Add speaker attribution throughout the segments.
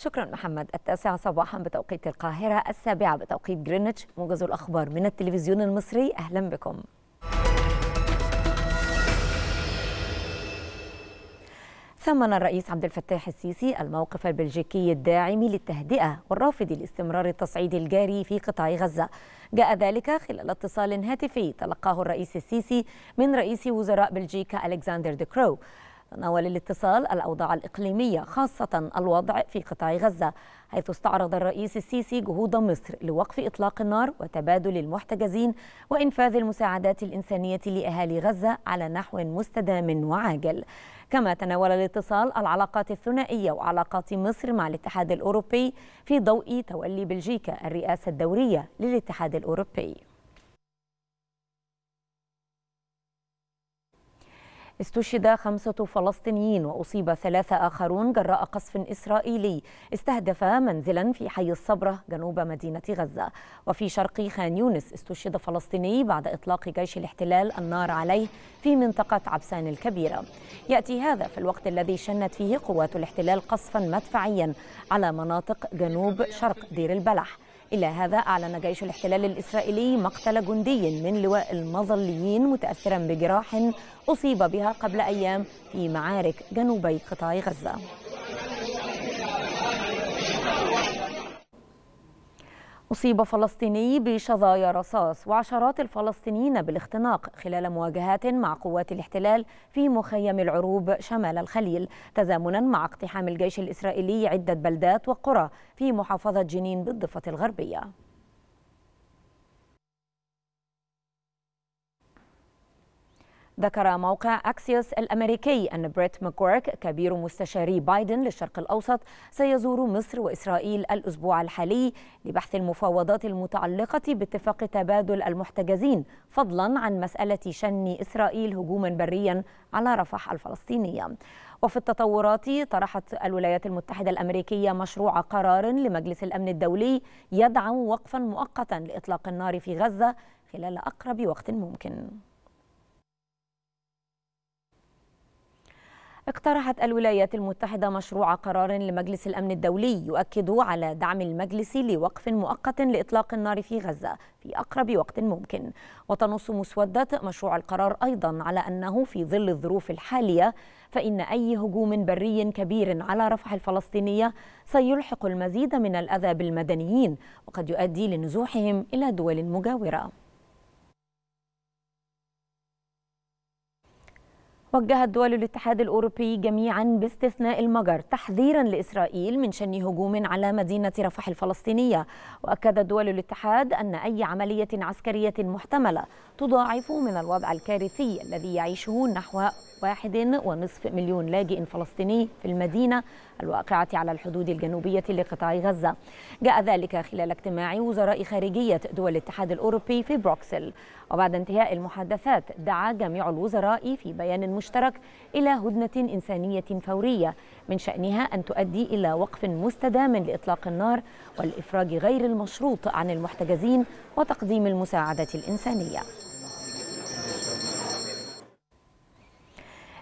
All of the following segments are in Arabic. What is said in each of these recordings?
Speaker 1: شكرا محمد التاسعة صباحا بتوقيت القاهرة السابعة بتوقيت جرينتش موجز الأخبار من التلفزيون المصري أهلا بكم ثمن الرئيس عبد الفتاح السيسي الموقف البلجيكي الداعم للتهدئه والرافض لاستمرار التصعيد الجاري في قطاع غزه. جاء ذلك خلال اتصال هاتفي تلقاه الرئيس السيسي من رئيس وزراء بلجيكا الكسندر كرو تناول الاتصال الأوضاع الإقليمية خاصة الوضع في قطاع غزة حيث استعرض الرئيس السيسي جهود مصر لوقف إطلاق النار وتبادل المحتجزين وإنفاذ المساعدات الإنسانية لأهالي غزة على نحو مستدام وعاجل كما تناول الاتصال العلاقات الثنائية وعلاقات مصر مع الاتحاد الأوروبي في ضوء تولي بلجيكا الرئاسة الدورية للاتحاد الأوروبي استشهد خمسة فلسطينيين وأصيب ثلاثة آخرون جراء قصف إسرائيلي استهدف منزلا في حي الصبرة جنوب مدينة غزة وفي شرق خان يونس استشهد فلسطيني بعد إطلاق جيش الاحتلال النار عليه في منطقة عبسان الكبيرة يأتي هذا في الوقت الذي شنت فيه قوات الاحتلال قصفا مدفعيا على مناطق جنوب شرق دير البلح إلى هذا أعلن جيش الاحتلال الإسرائيلي مقتل جندي من لواء المظليين متأثرا بجراح أصيب بها قبل أيام في معارك جنوبي قطاع غزة أصيب فلسطيني بشظايا رصاص وعشرات الفلسطينيين بالاختناق خلال مواجهات مع قوات الاحتلال في مخيم العروب شمال الخليل تزامنا مع اقتحام الجيش الإسرائيلي عدة بلدات وقرى في محافظة جنين بالضفة الغربية ذكر موقع أكسيوس الأمريكي أن بريت ماكورك كبير مستشاري بايدن للشرق الأوسط سيزور مصر وإسرائيل الأسبوع الحالي لبحث المفاوضات المتعلقة باتفاق تبادل المحتجزين فضلا عن مسألة شن إسرائيل هجوما بريا على رفح الفلسطينية وفي التطورات طرحت الولايات المتحدة الأمريكية مشروع قرار لمجلس الأمن الدولي يدعم وقفا مؤقتا لإطلاق النار في غزة خلال أقرب وقت ممكن اقترحت الولايات المتحدة مشروع قرار لمجلس الأمن الدولي يؤكد على دعم المجلس لوقف مؤقت لإطلاق النار في غزة في أقرب وقت ممكن وتنص مسودة مشروع القرار أيضا على أنه في ظل الظروف الحالية فإن أي هجوم بري كبير على رفح الفلسطينية سيلحق المزيد من الأذى بالمدنيين وقد يؤدي لنزوحهم إلى دول مجاورة وجهت دول الاتحاد الأوروبي جميعا باستثناء المجر تحذيرا لإسرائيل من شن هجوم على مدينة رفح الفلسطينية وأكدت دول الاتحاد أن أي عملية عسكرية محتملة تضاعف من الوضع الكارثي الذي يعيشه نحو واحد ونصف مليون لاجئ فلسطيني في المدينة الواقعة على الحدود الجنوبية لقطاع غزة جاء ذلك خلال اجتماع وزراء خارجية دول الاتحاد الأوروبي في بروكسل وبعد انتهاء المحادثات دعا جميع الوزراء في بيان مشترك إلى هدنة إنسانية فورية من شأنها أن تؤدي إلى وقف مستدام لإطلاق النار والإفراج غير المشروط عن المحتجزين وتقديم المساعدة الإنسانية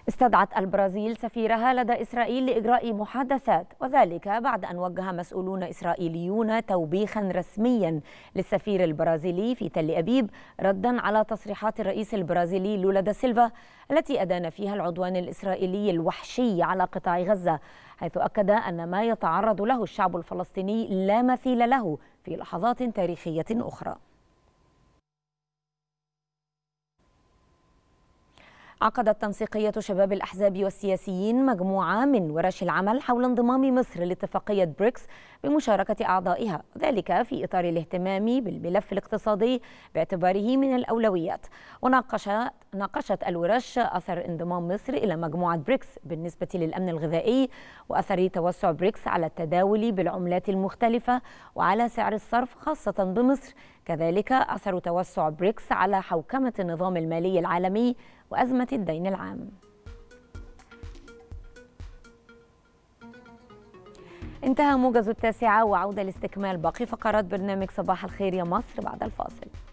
Speaker 1: استدعت البرازيل سفيرها لدى إسرائيل لإجراء محادثات وذلك بعد أن وجه مسؤولون إسرائيليون توبيخا رسميا للسفير البرازيلي في تل أبيب ردا على تصريحات الرئيس البرازيلي لولا دا سيلفا التي أدان فيها العدوان الإسرائيلي الوحشي على قطاع غزة حيث أكد أن ما يتعرض له الشعب الفلسطيني لا مثيل له في لحظات تاريخية أخرى عقدت تنسيقية شباب الأحزاب والسياسيين مجموعة من ورش العمل حول انضمام مصر لاتفاقية بريكس بمشاركة أعضائها ذلك في إطار الاهتمام بالملف الاقتصادي باعتباره من الأولويات وناقشت ناقشت الورش أثر انضمام مصر إلى مجموعة بريكس بالنسبة للأمن الغذائي وأثر توسع بريكس على التداول بالعملات المختلفة وعلى سعر الصرف خاصة بمصر كذلك أثر توسع بريكس على حوكمة النظام المالي العالمي وأزمة الدين العام انتهى موجز التاسعة وعودة لاستكمال باقي فقرات برنامج صباح الخير يا مصر بعد الفاصل